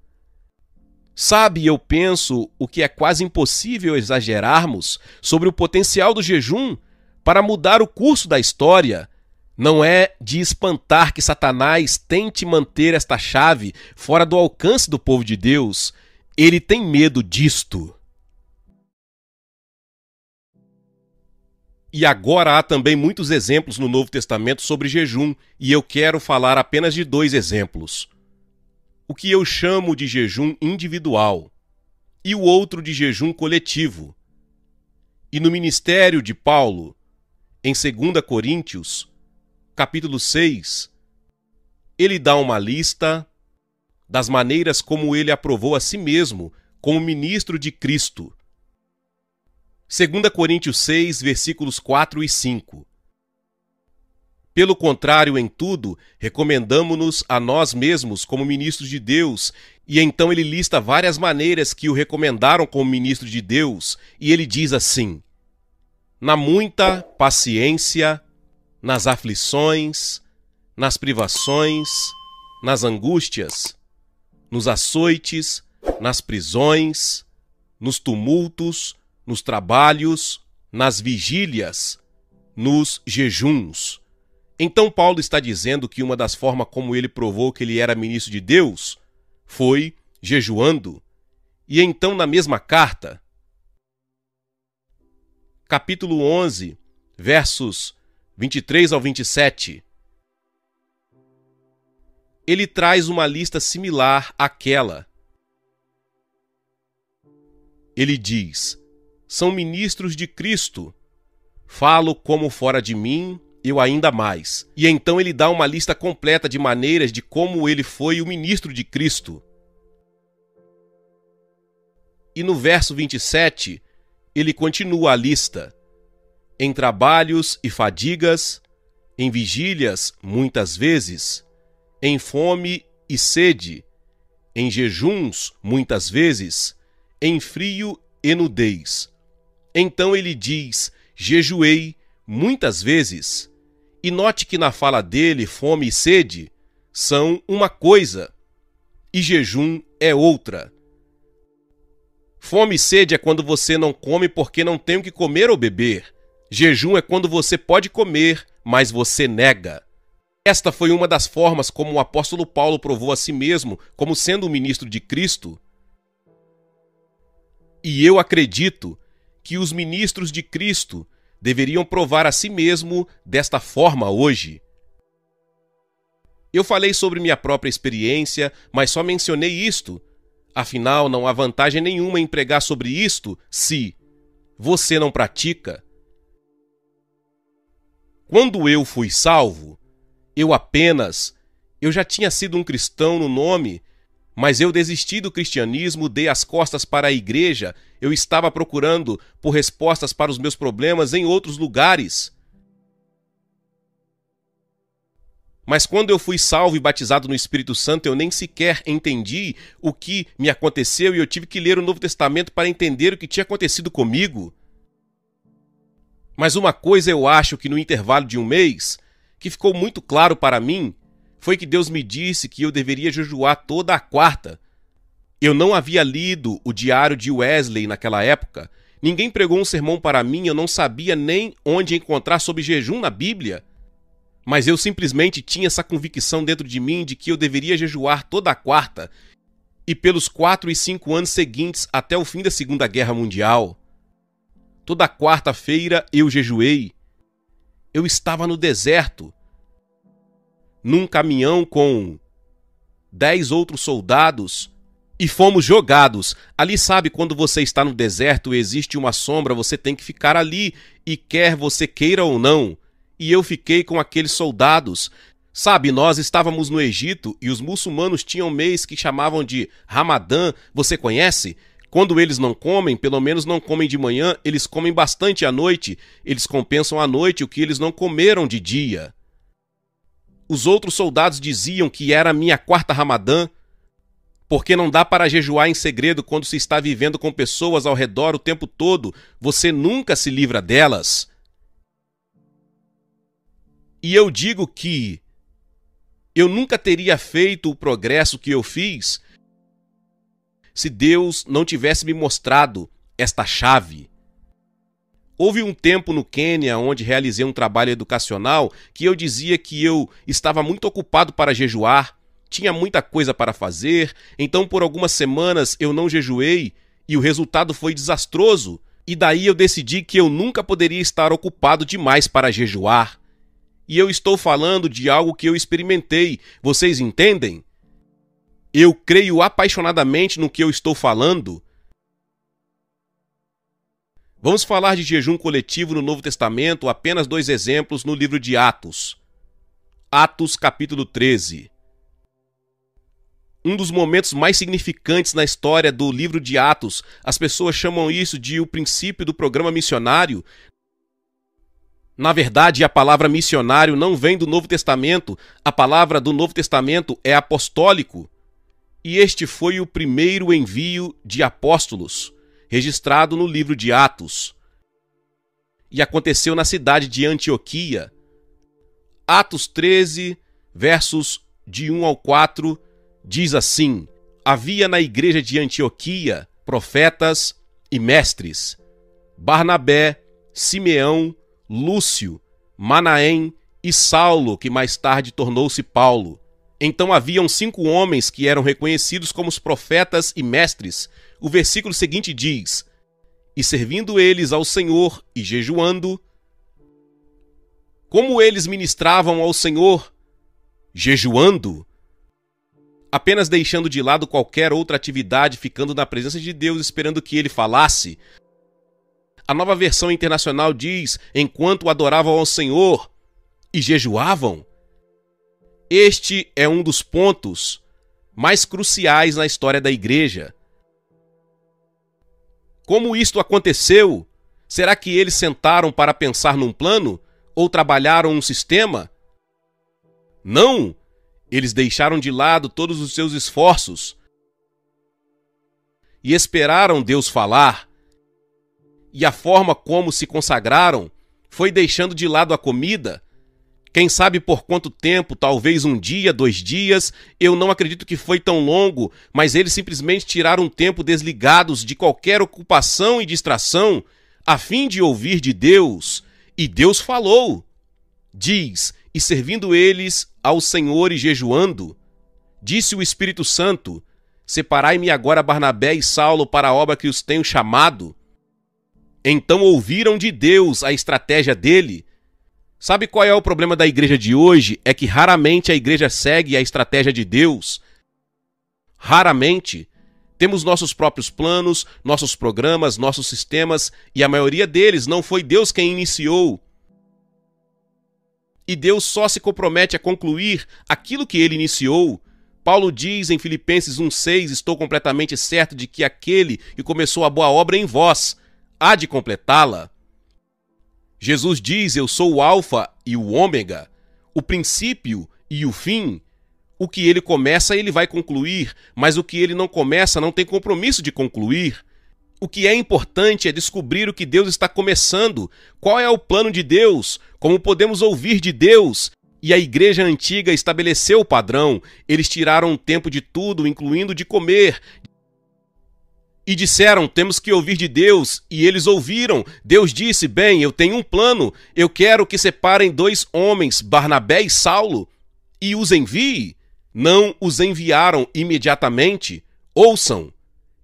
Sabe, eu penso o que é quase impossível exagerarmos sobre o potencial do jejum para mudar o curso da história não é de espantar que Satanás tente manter esta chave fora do alcance do povo de Deus. Ele tem medo disto. E agora há também muitos exemplos no Novo Testamento sobre jejum, e eu quero falar apenas de dois exemplos. O que eu chamo de jejum individual e o outro de jejum coletivo. E no ministério de Paulo, em 2 Coríntios, capítulo 6, ele dá uma lista das maneiras como ele aprovou a si mesmo como ministro de Cristo. 2 Coríntios 6, versículos 4 e 5. Pelo contrário, em tudo, recomendamo-nos a nós mesmos como ministros de Deus, e então ele lista várias maneiras que o recomendaram como ministro de Deus, e ele diz assim: Na muita paciência nas aflições, nas privações, nas angústias, nos açoites, nas prisões, nos tumultos, nos trabalhos, nas vigílias, nos jejuns. Então Paulo está dizendo que uma das formas como ele provou que ele era ministro de Deus foi jejuando. E então na mesma carta, capítulo 11, versos 23 ao 27, ele traz uma lista similar àquela. Ele diz: São ministros de Cristo. Falo como fora de mim, eu ainda mais. E então ele dá uma lista completa de maneiras de como ele foi o ministro de Cristo. E no verso 27, ele continua a lista em trabalhos e fadigas, em vigílias, muitas vezes, em fome e sede, em jejuns, muitas vezes, em frio e nudez. Então ele diz: Jejuei muitas vezes. E note que na fala dele, fome e sede são uma coisa e jejum é outra. Fome e sede é quando você não come porque não tem o que comer ou beber. Jejum é quando você pode comer, mas você nega. Esta foi uma das formas como o apóstolo Paulo provou a si mesmo como sendo o ministro de Cristo. E eu acredito que os ministros de Cristo deveriam provar a si mesmo desta forma hoje. Eu falei sobre minha própria experiência, mas só mencionei isto. Afinal, não há vantagem nenhuma em pregar sobre isto se você não pratica. Quando eu fui salvo, eu apenas. Eu já tinha sido um cristão no nome, mas eu desisti do cristianismo, dei as costas para a igreja, eu estava procurando por respostas para os meus problemas em outros lugares. Mas quando eu fui salvo e batizado no Espírito Santo, eu nem sequer entendi o que me aconteceu e eu tive que ler o Novo Testamento para entender o que tinha acontecido comigo. Mas uma coisa eu acho que no intervalo de um mês, que ficou muito claro para mim, foi que Deus me disse que eu deveria jejuar toda a quarta. Eu não havia lido o diário de Wesley naquela época, ninguém pregou um sermão para mim, eu não sabia nem onde encontrar sobre jejum na Bíblia. Mas eu simplesmente tinha essa convicção dentro de mim de que eu deveria jejuar toda a quarta e pelos quatro e cinco anos seguintes até o fim da Segunda Guerra Mundial. Toda quarta-feira eu jejuei. Eu estava no deserto, num caminhão com dez outros soldados e fomos jogados. Ali, sabe, quando você está no deserto, existe uma sombra, você tem que ficar ali, e quer você queira ou não. E eu fiquei com aqueles soldados. Sabe, nós estávamos no Egito e os muçulmanos tinham mês que chamavam de Ramadã, você conhece? Quando eles não comem, pelo menos não comem de manhã, eles comem bastante à noite, eles compensam à noite o que eles não comeram de dia. Os outros soldados diziam que era a minha quarta Ramadã, porque não dá para jejuar em segredo quando se está vivendo com pessoas ao redor o tempo todo, você nunca se livra delas. E eu digo que eu nunca teria feito o progresso que eu fiz se Deus não tivesse me mostrado esta chave. Houve um tempo no Quênia onde realizei um trabalho educacional que eu dizia que eu estava muito ocupado para jejuar, tinha muita coisa para fazer, então por algumas semanas eu não jejuei e o resultado foi desastroso, e daí eu decidi que eu nunca poderia estar ocupado demais para jejuar. E eu estou falando de algo que eu experimentei, vocês entendem? eu creio apaixonadamente no que eu estou falando? Vamos falar de jejum coletivo no Novo Testamento, apenas dois exemplos no livro de Atos. Atos, capítulo 13. Um dos momentos mais significantes na história do livro de Atos, as pessoas chamam isso de o princípio do programa missionário, na verdade, a palavra missionário não vem do Novo Testamento, a palavra do Novo Testamento é apostólico e este foi o primeiro envio de apóstolos, registrado no livro de Atos. E aconteceu na cidade de Antioquia. Atos 13, versos de 1 ao 4, diz assim: Havia na igreja de Antioquia profetas e mestres: Barnabé, Simeão, Lúcio, Manaém e Saulo, que mais tarde tornou-se Paulo. Então haviam cinco homens que eram reconhecidos como os profetas e mestres. O versículo seguinte diz: E servindo eles ao Senhor e jejuando, como eles ministravam ao Senhor, jejuando, apenas deixando de lado qualquer outra atividade, ficando na presença de Deus esperando que ele falasse. A nova versão internacional diz: enquanto adoravam ao Senhor e jejuavam. Este é um dos pontos mais cruciais na história da igreja. Como isto aconteceu? Será que eles sentaram para pensar num plano ou trabalharam um sistema? Não! Eles deixaram de lado todos os seus esforços e esperaram Deus falar. E a forma como se consagraram foi deixando de lado a comida quem sabe por quanto tempo, talvez um dia, dois dias, eu não acredito que foi tão longo, mas eles simplesmente tiraram um tempo desligados de qualquer ocupação e distração, a fim de ouvir de Deus. E Deus falou. Diz: E servindo eles ao Senhor e jejuando, disse o Espírito Santo: Separai-me agora Barnabé e Saulo para a obra que os tenho chamado. Então ouviram de Deus a estratégia dele Sabe qual é o problema da igreja de hoje? É que raramente a igreja segue a estratégia de Deus. Raramente. Temos nossos próprios planos, nossos programas, nossos sistemas, e a maioria deles não foi Deus quem iniciou. E Deus só se compromete a concluir aquilo que ele iniciou. Paulo diz em Filipenses 1,6: Estou completamente certo de que aquele que começou a boa obra em vós há de completá-la. Jesus diz: Eu sou o Alfa e o Ômega, o princípio e o fim. O que ele começa, ele vai concluir, mas o que ele não começa, não tem compromisso de concluir. O que é importante é descobrir o que Deus está começando, qual é o plano de Deus, como podemos ouvir de Deus. E a igreja antiga estabeleceu o padrão. Eles tiraram o tempo de tudo, incluindo de comer, e disseram: Temos que ouvir de Deus. E eles ouviram. Deus disse: Bem, eu tenho um plano. Eu quero que separem dois homens, Barnabé e Saulo, e os envie. Não os enviaram imediatamente. Ouçam.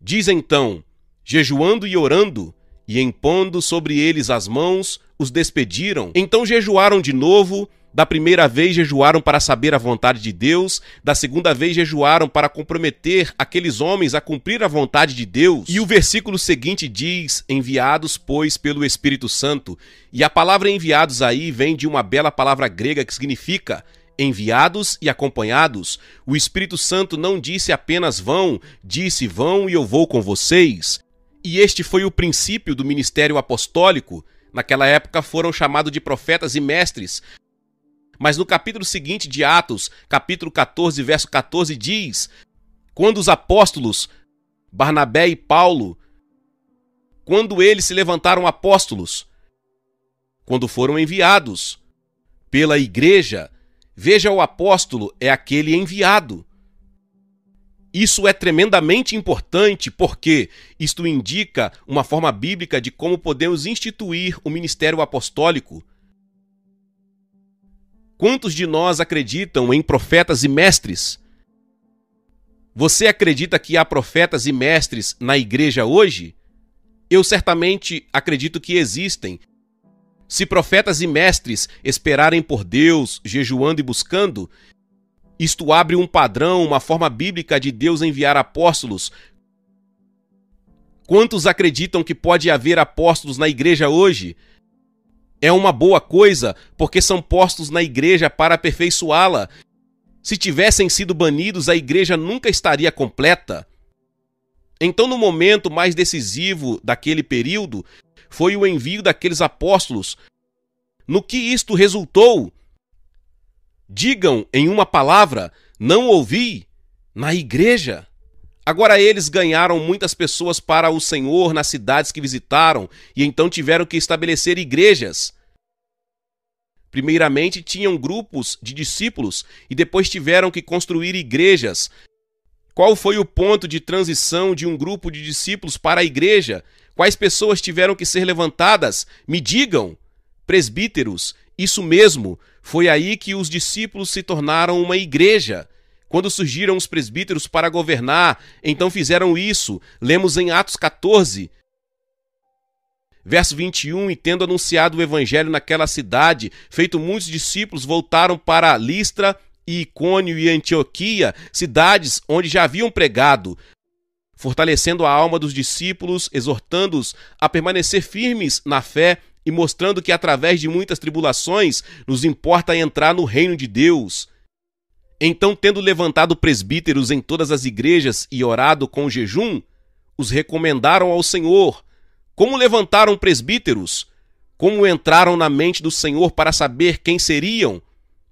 Diz então: Jejuando e orando, e impondo sobre eles as mãos, os despediram. Então jejuaram de novo da primeira vez jejuaram para saber a vontade de Deus, da segunda vez jejuaram para comprometer aqueles homens a cumprir a vontade de Deus. E o versículo seguinte diz: enviados, pois, pelo Espírito Santo. E a palavra enviados aí vem de uma bela palavra grega que significa enviados e acompanhados, o Espírito Santo não disse apenas vão, disse vão e eu vou com vocês. E este foi o princípio do ministério apostólico. Naquela época foram chamados de profetas e mestres, mas no capítulo seguinte de Atos, capítulo 14, verso 14, diz: Quando os apóstolos, Barnabé e Paulo, quando eles se levantaram apóstolos, quando foram enviados pela igreja, veja o apóstolo é aquele enviado. Isso é tremendamente importante porque isto indica uma forma bíblica de como podemos instituir o ministério apostólico Quantos de nós acreditam em profetas e mestres? Você acredita que há profetas e mestres na igreja hoje? Eu certamente acredito que existem. Se profetas e mestres esperarem por Deus, jejuando e buscando, isto abre um padrão, uma forma bíblica de Deus enviar apóstolos. Quantos acreditam que pode haver apóstolos na igreja hoje? É uma boa coisa, porque são postos na igreja para aperfeiçoá-la. Se tivessem sido banidos, a igreja nunca estaria completa. Então, no momento mais decisivo daquele período, foi o envio daqueles apóstolos. No que isto resultou? Digam em uma palavra: não ouvi na igreja. Agora eles ganharam muitas pessoas para o Senhor nas cidades que visitaram e então tiveram que estabelecer igrejas. Primeiramente tinham grupos de discípulos e depois tiveram que construir igrejas. Qual foi o ponto de transição de um grupo de discípulos para a igreja? Quais pessoas tiveram que ser levantadas? Me digam! Presbíteros, isso mesmo, foi aí que os discípulos se tornaram uma igreja quando surgiram os presbíteros para governar, então fizeram isso. Lemos em Atos 14, Verso 21: E tendo anunciado o evangelho naquela cidade, feito muitos discípulos, voltaram para Listra, e Icônio e Antioquia, cidades onde já haviam pregado, fortalecendo a alma dos discípulos, exortando-os a permanecer firmes na fé e mostrando que através de muitas tribulações nos importa entrar no reino de Deus. Então, tendo levantado presbíteros em todas as igrejas e orado com jejum, os recomendaram ao Senhor. Como levantaram presbíteros? Como entraram na mente do Senhor para saber quem seriam?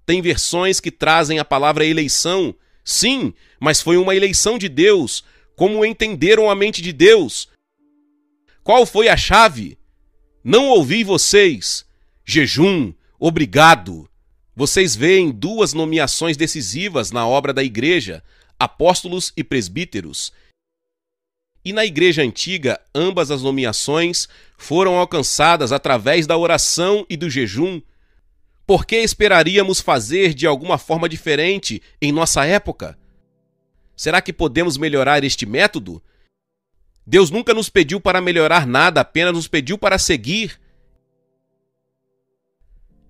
Tem versões que trazem a palavra eleição. Sim, mas foi uma eleição de Deus. Como entenderam a mente de Deus? Qual foi a chave? Não ouvi vocês. Jejum, obrigado vocês veem duas nomeações decisivas na obra da Igreja: apóstolos e presbíteros. E na Igreja Antiga, ambas as nomeações foram alcançadas através da oração e do jejum. Por que esperaríamos fazer de alguma forma diferente em nossa época? Será que podemos melhorar este método? Deus nunca nos pediu para melhorar nada, apenas nos pediu para seguir.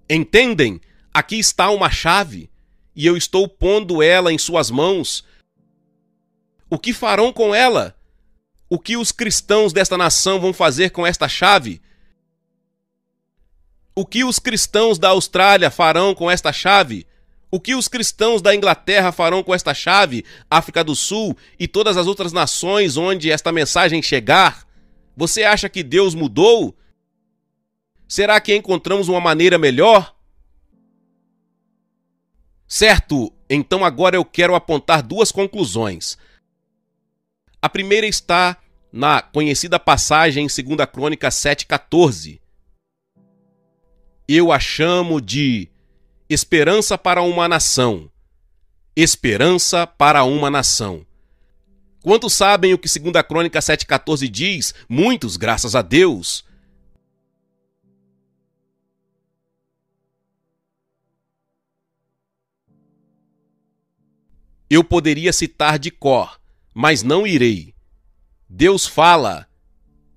Entendem? Aqui está uma chave e eu estou pondo ela em suas mãos. O que farão com ela? O que os cristãos desta nação vão fazer com esta chave? O que os cristãos da Austrália farão com esta chave? O que os cristãos da Inglaterra farão com esta chave? África do Sul e todas as outras nações onde esta mensagem chegar? Você acha que Deus mudou? Será que encontramos uma maneira melhor? Certo, então agora eu quero apontar duas conclusões. A primeira está na conhecida passagem em 2 Crônica 7,14. Eu a chamo de esperança para uma nação. Esperança para uma nação. Quantos sabem o que 2 Crônica 7,14 diz? Muitos, graças a Deus. Eu poderia citar de cor, mas não irei. Deus fala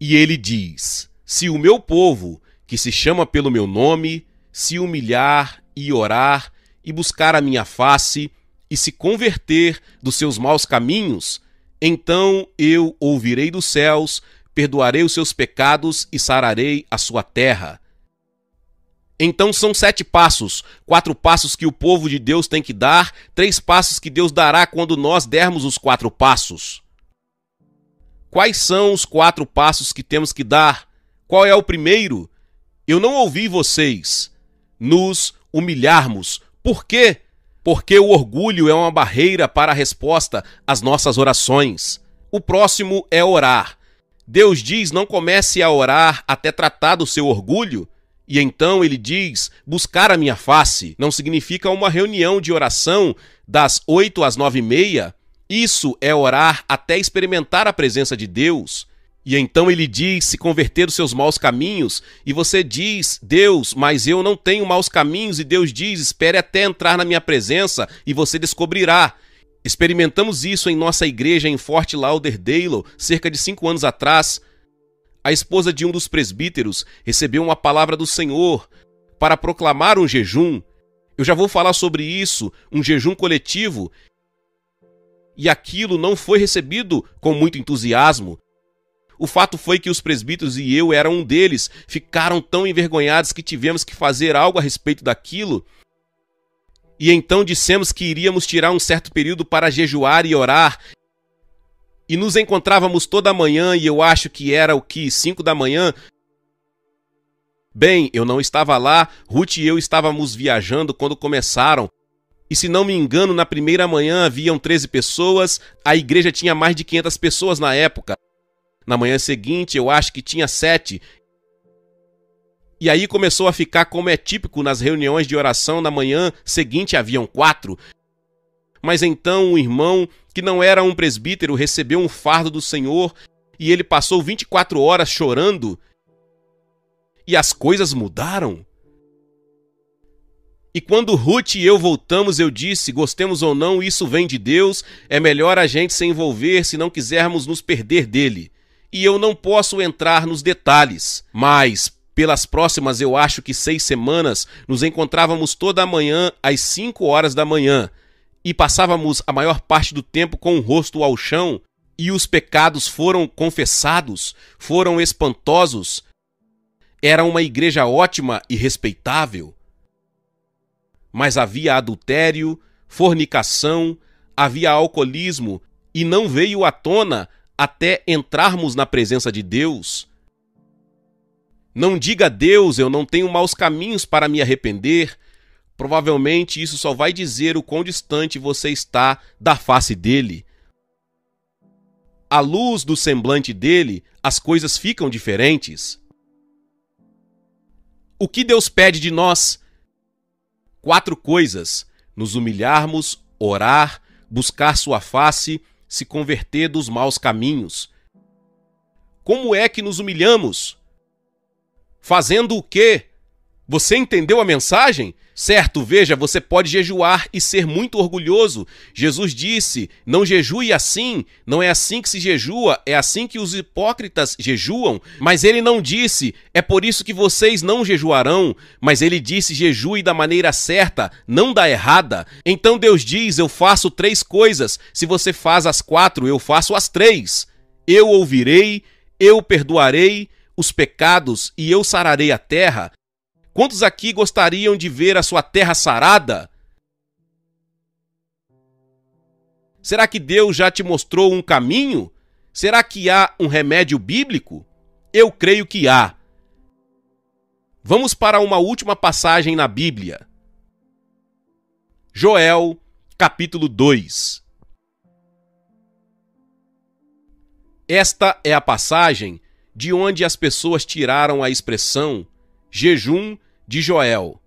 e ele diz: Se o meu povo, que se chama pelo meu nome, se humilhar e orar e buscar a minha face e se converter dos seus maus caminhos, então eu ouvirei dos céus, perdoarei os seus pecados e sararei a sua terra. Então são sete passos, quatro passos que o povo de Deus tem que dar, três passos que Deus dará quando nós dermos os quatro passos. Quais são os quatro passos que temos que dar? Qual é o primeiro? Eu não ouvi vocês nos humilharmos. Por quê? Porque o orgulho é uma barreira para a resposta às nossas orações. O próximo é orar. Deus diz: não comece a orar até tratar do seu orgulho. E então ele diz: buscar a minha face não significa uma reunião de oração das 8 às 9 e meia. Isso é orar até experimentar a presença de Deus. E então ele diz: se converter dos seus maus caminhos. E você diz: Deus, mas eu não tenho maus caminhos. E Deus diz: espere até entrar na minha presença e você descobrirá. Experimentamos isso em nossa igreja em Fort Lauderdale, cerca de cinco anos atrás a esposa de um dos presbíteros recebeu uma palavra do Senhor para proclamar um jejum. Eu já vou falar sobre isso, um jejum coletivo. E aquilo não foi recebido com muito entusiasmo. O fato foi que os presbíteros e eu era um deles, ficaram tão envergonhados que tivemos que fazer algo a respeito daquilo. E então dissemos que iríamos tirar um certo período para jejuar e orar, e nos encontrávamos toda manhã e eu acho que era o que, cinco da manhã? Bem, eu não estava lá, Ruth e eu estávamos viajando quando começaram. E se não me engano, na primeira manhã haviam 13 pessoas, a igreja tinha mais de 500 pessoas na época. Na manhã seguinte, eu acho que tinha sete E aí começou a ficar como é típico nas reuniões de oração, na manhã seguinte haviam quatro, mas então um irmão, que não era um presbítero, recebeu um fardo do Senhor e ele passou 24 horas chorando. E as coisas mudaram. E quando Ruth e eu voltamos, eu disse: gostemos ou não, isso vem de Deus, é melhor a gente se envolver se não quisermos nos perder dele. E eu não posso entrar nos detalhes, mas pelas próximas, eu acho que seis semanas, nos encontrávamos toda manhã às 5 horas da manhã e passávamos a maior parte do tempo com o rosto ao chão, e os pecados foram confessados, foram espantosos. Era uma igreja ótima e respeitável. Mas havia adultério, fornicação, havia alcoolismo, e não veio à tona até entrarmos na presença de Deus. Não diga a Deus, eu não tenho maus caminhos para me arrepender, Provavelmente isso só vai dizer o quão distante você está da face dele. À luz do semblante dele, as coisas ficam diferentes. O que Deus pede de nós? Quatro coisas: nos humilharmos, orar, buscar sua face, se converter dos maus caminhos. Como é que nos humilhamos? Fazendo o quê? Você entendeu a mensagem? Certo, veja, você pode jejuar e ser muito orgulhoso. Jesus disse: Não jejue assim, não é assim que se jejua, é assim que os hipócritas jejuam. Mas ele não disse: É por isso que vocês não jejuarão. Mas ele disse: Jejue da maneira certa, não da errada. Então Deus diz: Eu faço três coisas. Se você faz as quatro, eu faço as três. Eu ouvirei, eu perdoarei os pecados e eu sararei a terra. Quantos aqui gostariam de ver a sua terra sarada? Será que Deus já te mostrou um caminho? Será que há um remédio bíblico? Eu creio que há. Vamos para uma última passagem na Bíblia. Joel, capítulo 2. Esta é a passagem de onde as pessoas tiraram a expressão Jejum de Joel.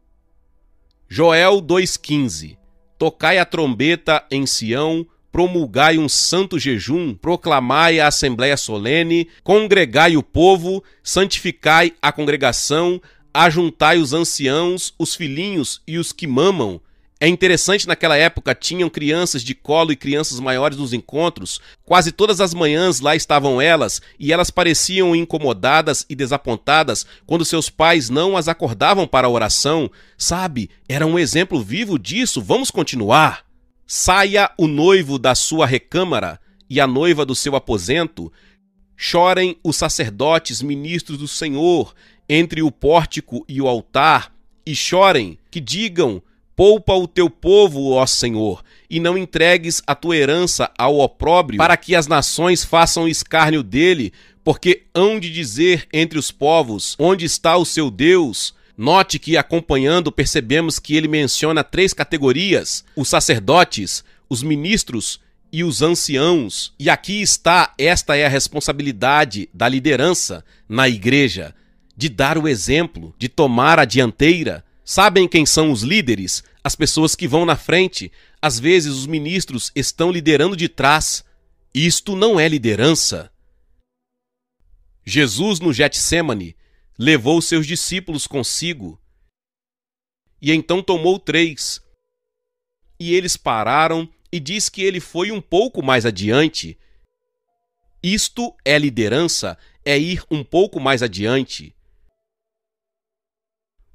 Joel 2,15 Tocai a trombeta em Sião, promulgai um santo jejum, proclamai a assembléia solene, congregai o povo, santificai a congregação, ajuntai os anciãos, os filhinhos e os que mamam, é interessante, naquela época tinham crianças de colo e crianças maiores nos encontros. Quase todas as manhãs lá estavam elas e elas pareciam incomodadas e desapontadas quando seus pais não as acordavam para a oração. Sabe, era um exemplo vivo disso. Vamos continuar. Saia o noivo da sua recâmara e a noiva do seu aposento. Chorem os sacerdotes, ministros do Senhor, entre o pórtico e o altar, e chorem, que digam Poupa o teu povo, ó Senhor, e não entregues a tua herança ao opróbrio, para que as nações façam escárnio dele, porque hão de dizer entre os povos: onde está o seu Deus? Note que, acompanhando, percebemos que ele menciona três categorias: os sacerdotes, os ministros e os anciãos. E aqui está: esta é a responsabilidade da liderança na igreja, de dar o exemplo, de tomar a dianteira Sabem quem são os líderes? As pessoas que vão na frente. Às vezes os ministros estão liderando de trás. Isto não é liderança. Jesus no Getsemane levou seus discípulos consigo. E então tomou três. E eles pararam e diz que ele foi um pouco mais adiante. Isto é liderança, é ir um pouco mais adiante.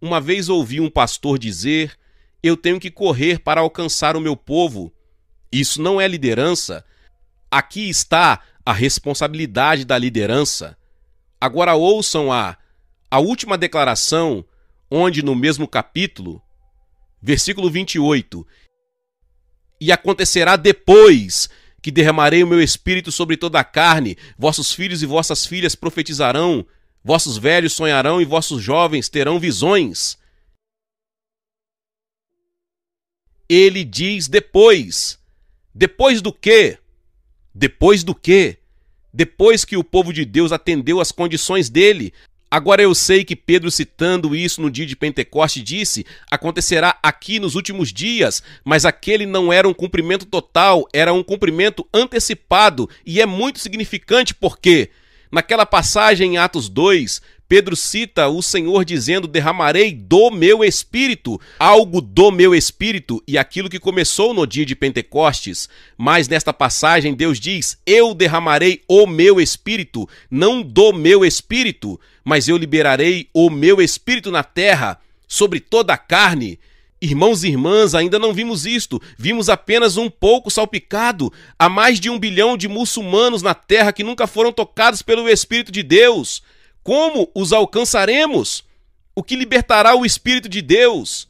Uma vez ouvi um pastor dizer: Eu tenho que correr para alcançar o meu povo. Isso não é liderança. Aqui está a responsabilidade da liderança. Agora ouçam a, a última declaração, onde no mesmo capítulo, versículo 28, e acontecerá depois que derramarei o meu espírito sobre toda a carne, vossos filhos e vossas filhas profetizarão, Vossos velhos sonharão e vossos jovens terão visões. Ele diz depois. Depois do quê? Depois do quê? Depois que o povo de Deus atendeu às condições dele, Agora eu sei que Pedro, citando isso no dia de Pentecoste, disse: acontecerá aqui nos últimos dias, mas aquele não era um cumprimento total, era um cumprimento antecipado, e é muito significante porque Naquela passagem em Atos 2, Pedro cita o Senhor dizendo: Derramarei do meu espírito, algo do meu espírito, e aquilo que começou no dia de Pentecostes. Mas nesta passagem, Deus diz: Eu derramarei o meu espírito, não do meu espírito, mas eu liberarei o meu espírito na terra, sobre toda a carne. Irmãos e irmãs, ainda não vimos isto. Vimos apenas um pouco salpicado. Há mais de um bilhão de muçulmanos na terra que nunca foram tocados pelo Espírito de Deus. Como os alcançaremos? O que libertará o Espírito de Deus?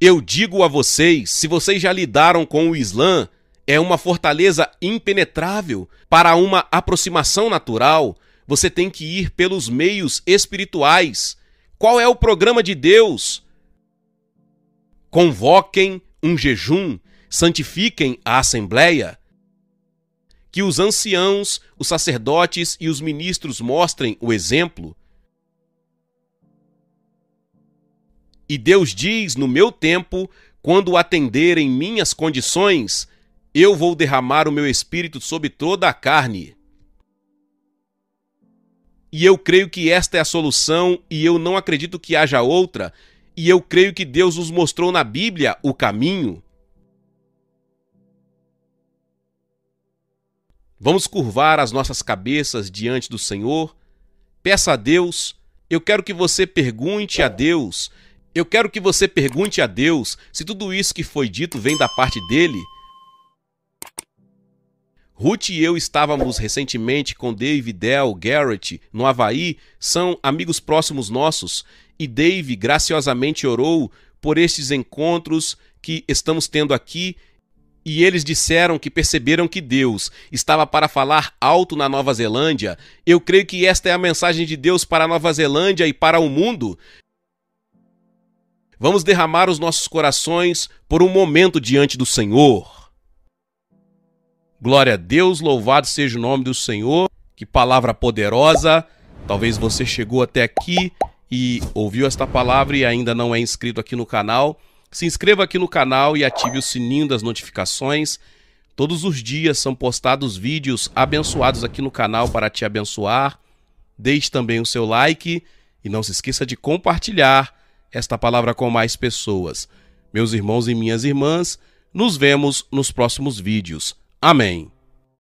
Eu digo a vocês: se vocês já lidaram com o Islã, é uma fortaleza impenetrável. Para uma aproximação natural, você tem que ir pelos meios espirituais. Qual é o programa de Deus? convoquem um jejum, santifiquem a assembleia, que os anciãos, os sacerdotes e os ministros mostrem o exemplo. E Deus diz: No meu tempo, quando atenderem minhas condições, eu vou derramar o meu espírito sobre toda a carne. E eu creio que esta é a solução e eu não acredito que haja outra, e eu creio que Deus nos mostrou na Bíblia o caminho. Vamos curvar as nossas cabeças diante do Senhor. Peça a Deus. Eu quero que você pergunte a Deus. Eu quero que você pergunte a Deus se tudo isso que foi dito vem da parte dele. Ruth e eu estávamos recentemente com Dave, Dell, Garrett, no Havaí, são amigos próximos nossos, e Dave graciosamente orou por estes encontros que estamos tendo aqui, e eles disseram que perceberam que Deus estava para falar alto na Nova Zelândia. Eu creio que esta é a mensagem de Deus para a Nova Zelândia e para o mundo. Vamos derramar os nossos corações por um momento diante do Senhor. Glória a Deus, louvado seja o nome do Senhor. Que palavra poderosa. Talvez você chegou até aqui e ouviu esta palavra e ainda não é inscrito aqui no canal. Se inscreva aqui no canal e ative o sininho das notificações. Todos os dias são postados vídeos abençoados aqui no canal para te abençoar. Deixe também o seu like e não se esqueça de compartilhar esta palavra com mais pessoas. Meus irmãos e minhas irmãs, nos vemos nos próximos vídeos. Amém.